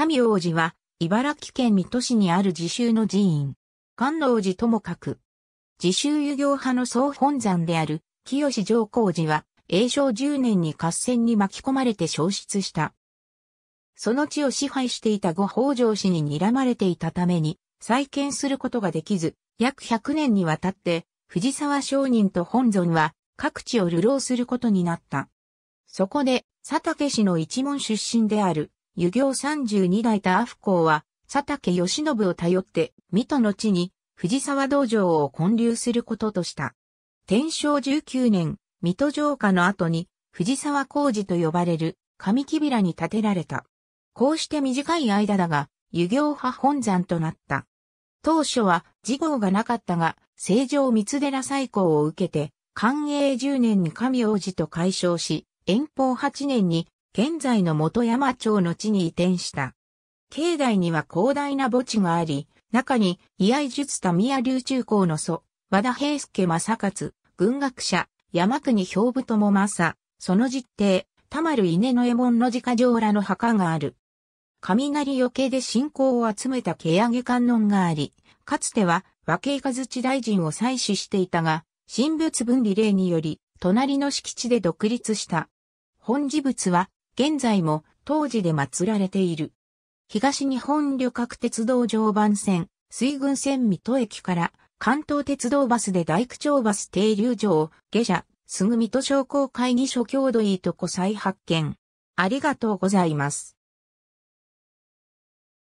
神王寺は、茨城県水戸市にある自習の寺院。観音寺とも書く。自習遊行派の総本山である、清上皇寺は、永正10年に合戦に巻き込まれて消失した。その地を支配していた御北条氏に睨まれていたために、再建することができず、約100年にわたって、藤沢商人と本尊は、各地を流浪することになった。そこで、佐竹氏の一門出身である、湯行三十二代田阿夫公は、佐竹義信を頼って、水戸の地に、藤沢道場を建立することとした。天正十九年、水戸城下の後に、藤沢工事と呼ばれる、上木平に建てられた。こうして短い間だが、湯行派本山となった。当初は、事業がなかったが、成城三寺再興を受けて、寛永十年に神王子と解消し、遠方八年に現在の元山町の地に移転した。境内には広大な墓地があり、中に、居合術田宮流中高の祖、和田平介正勝、軍学者、山国兵部友正、その実弟、田丸稲の右衛門の自家城らの墓がある。雷よけで信仰を集めた毛上げ観音があり、かつては和慶和地大臣を採取していたが、神仏分離令により、隣の敷地で独立した。本事物は現在も当時で祀られている。東日本旅客鉄道常磐線、水郡線水戸駅から関東鉄道バスで大工町バス停留場、下車、すぐ水戸商工会議所郷土いいとこ再発見。ありがとうございます。